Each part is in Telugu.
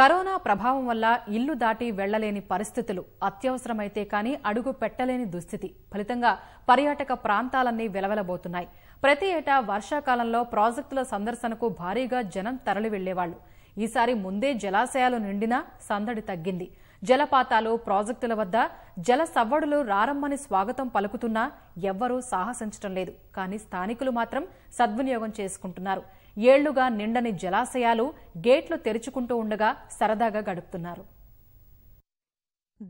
కరోనా ప్రభావం వల్ల ఇల్లు దాటి వెళ్లలేని పరిస్థితులు అత్యవసరమైతే కానీ అడుగు పెట్టలేని దుస్థితి ఫలితంగా పర్యాటక ప్రాంతాలన్నీ వెలవెలబోతున్నాయి ప్రతి ఏటా వర్షాకాలంలో ప్రాజెక్టుల సందర్శనకు భారీగా జనం తరలి వెళ్లేవాళ్లు ఈసారి ముందే జలాశయాలు నిండినా సందడి తగ్గింది జలపాతాలు ప్రాజెక్టుల వద్ద జల సవ్వడులు రారమ్మని స్వాగతం పలుకుతున్నా ఎవ్వరూ సాహసించడం లేదు కానీ స్థానికులు మాత్రం సద్వినియోగం చేసుకుంటున్నారు ఏళ్లుగా నిండని జలాశయాలు గేట్లు తెరుచుకుంటూ ఉండగా సరదాగా గడుపుతున్నారు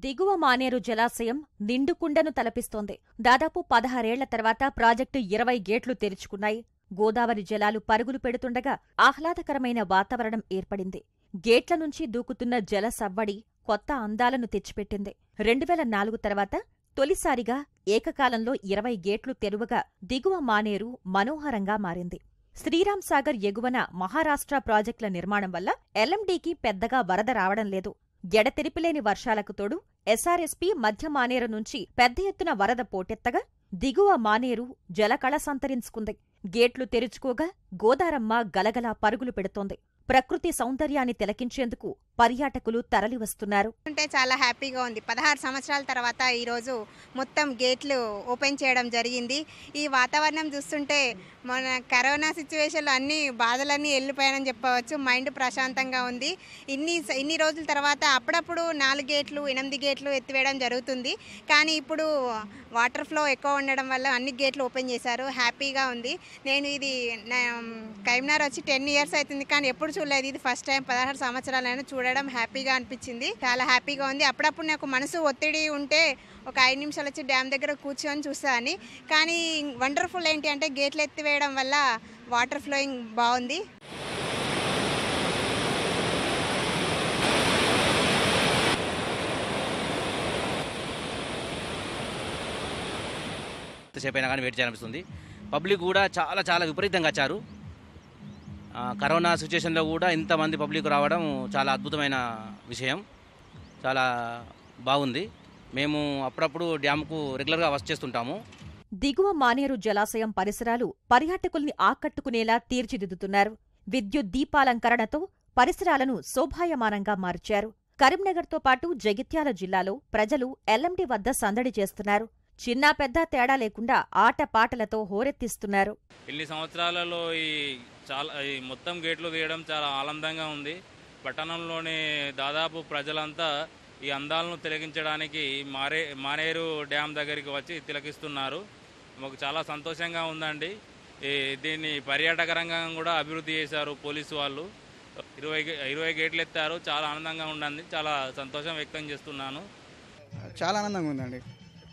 దిగువ మానేరు జలాశయం నిండుకుండను తలపిస్తోంది దాదాపు పదహారేళ్ల తర్వాత ప్రాజెక్టు ఇరవై గేట్లు తెరుచుకున్నాయి గోదావరి జలాలు పరుగులు పెడుతుండగా ఆహ్లాదకరమైన వాతావరణం ఏర్పడింది గేట్ల నుంచి దూకుతున్న జల సవ్వడి కొత్త అందాలను తెచ్చిపెట్టింది రెండు వేల నాలుగు తర్వాత తొలిసారిగా ఏకకాలంలో ఇరవై గేట్లు తెరువగా దిగువ మానేరు మనోహరంగా మారింది శ్రీరామ్ సాగర్ ఎగువన మహారాష్ట్ర ప్రాజెక్టుల నిర్మాణం వల్ల ఎల్ఎండీకి పెద్దగా వరద రావడం లేదు ఎడతెరిపిలేని వర్షాలకు తోడు ఎస్ఆర్ఎస్పీ మధ్య మానేరు నుంచి పెద్ద ఎత్తున వరద పోటెత్తగా దిగువ మానేరు జలకళ సంతరించుకుంది గేట్లు తెరుచుకోగా గోదారమ్మ గలగలా పరుగులు పెడుతోంది ప్రకృతి సౌందర్యాన్ని తిలకించేందుకు పర్యాటకులు తరలివస్తున్నారు అంటే చాలా హ్యాపీగా ఉంది పదహారు సంవత్సరాల తర్వాత ఈరోజు మొత్తం గేట్లు ఓపెన్ చేయడం జరిగింది ఈ వాతావరణం చూస్తుంటే మన కరోనా సిచ్యువేషన్లో అన్ని బాధలన్నీ వెళ్ళిపోయానని చెప్పవచ్చు మైండ్ ప్రశాంతంగా ఉంది ఇన్ని ఇన్ని రోజుల తర్వాత అప్పుడప్పుడు నాలుగు గేట్లు ఎనిమిది గేట్లు ఎత్తివేయడం జరుగుతుంది కానీ ఇప్పుడు వాటర్ ఫ్లో ఎక్కువ ఉండడం వల్ల అన్ని గేట్లు ఓపెన్ చేశారు హ్యాపీగా ఉంది నేను ఇది కరీంనగర్ వచ్చి టెన్ ఇయర్స్ అవుతుంది కానీ ఎప్పుడు చూడలేదు ఇది ఫస్ట్ టైం పదహారు సంవత్సరాలైనా చూడడం హ్యాపీగా అనిపించింది చాలా హ్యాపీగా ఉంది అప్పుడప్పుడు నాకు మనసు ఒత్తిడి ఉంటే ఒక ఐదు నిమిషాలు వచ్చి డ్యామ్ దగ్గర కూర్చొని చూస్తాను కానీ వండర్ఫుల్ ఏంటి అంటే గేట్లు ఎత్తివేయడం వల్ల వాటర్ ఫ్లోయింగ్ బాగుంది ఎంతసేపు అయినా కానీ వెయిట్ చేయాలనిపిస్తుంది పబ్లిక్ కూడా చాలా చాలా విపరీతంగా వచ్చారు కరోనా సిచ్యుయేషన్లో కూడా ఇంతమంది పబ్లిక్ రావడం చాలా అద్భుతమైన విషయం చాలా బాగుంది మేము అప్పుడప్పుడు డ్యామ్కు రెగ్యులర్గా వస్ చేస్తుంటాము దిగువ మానేరు జలాశయం పరిసరాలు పర్యాటకుల్ని ఆకట్టుకునేలా తీర్చిదిద్దుతున్నారు విద్యుత్ దీపాలంకరణతో పరిసరాలను శోభాయమానంగా మార్చారు కరీంనగర్తో పాటు జగిత్యాల జిల్లాలో ప్రజలు ఎల్ఎండి వద్ద సందడి చేస్తున్నారు చిన్న పెద్ద తేడా లేకుండా ఆట పాటలతో హోరెత్తిస్తున్నారు ఇన్ని సంవత్సరాలలో ఈ చాలా ఈ మొత్తం గేట్లు తీయడం చాలా ఆనందంగా ఉంది పట్టణంలోని దాదాపు ప్రజలంతా ఈ అందాలను తిలకించడానికి మారే మానేరు డ్యామ్ దగ్గరికి వచ్చి తిలకిస్తున్నారు మాకు చాలా సంతోషంగా ఉందండి దీన్ని పర్యాటక రంగం కూడా అభివృద్ధి చేశారు పోలీసు వాళ్ళు ఇరవై ఇరవై గేట్లు ఎత్తారు చాలా ఆనందంగా ఉండండి చాలా సంతోషం వ్యక్తం చేస్తున్నాను చాలా ఆనందంగా ఉందండి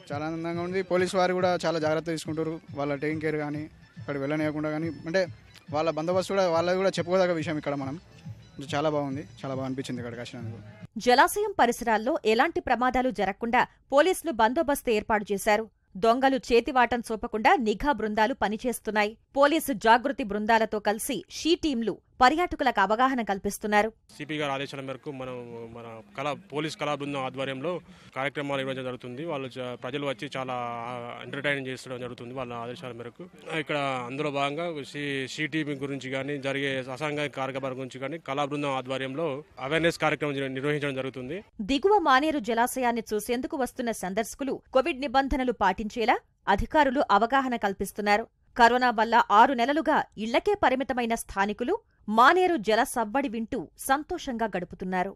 చాలా ఆనందంగా ఉంది పోలీస్ వారు కూడా చాలా జాగ్రత్త తీసుకుంటారు వాళ్ళ టేకింగ్ కేర్ కానీ ఇక్కడ వెళ్ళనివ్వకుండా కానీ అంటే వాళ్ళ బందోబస్తు కూడా వాళ్ళది కూడా చెప్పుకోదగ్గ విషయం ఇక్కడ మనం చాలా బాగుంది చాలా బాగా అనిపించింది ఇక్కడ వచ్చినందుకు జలాశయం పరిసరాల్లో ఎలాంటి ప్రమాదాలు జరగకుండా పోలీసులు బందోబస్తు ఏర్పాటు చేశారు దొంగలు చేతివాటం చూపకుండా నిఘా బృందాలు పనిచేస్తున్నాయి పోలీసు జాగృతి బృందాలతో కలిసి షీ టీంలు పర్యాటకులకు అవగాహన కల్పిస్తున్నారు సిపి గారు ఆదేశాల మేరకు మనం మన కళా పోలీస్ కళా బృందం ఆధ్వర్యంలో కార్యక్రమాలు ఇవ్వడం జరుగుతుంది వాళ్ళు ప్రజలు వచ్చి చాలా ఎంటర్టైన్ చేసడం జరుగుతుంది వాళ్ళ ఆదేశాల మేరకు ఇక్కడ అందులో భాగంగా సిటీవీ గురించి కానీ జరిగే అసాంఘిక కార్యక్రమాల గురించి కానీ కళా బృందం ఆధ్వర్యంలో అవేర్నెస్ కార్యక్రమం నిర్వహించడం జరుగుతుంది దిగువ మానేరు జలాశయాన్ని చూసేందుకు వస్తున్న సందర్శకులు కోవిడ్ నిబంధనలు పాటించేలా అధికారులు అవగాహన కల్పిస్తున్నారు కరోనా వల్ల ఆరు నెలలుగా ఇళ్లకే పరిమితమైన స్థానికులు మానేరు జల సవ్వడి వింటూ సంతోషంగా గడుపుతున్నారు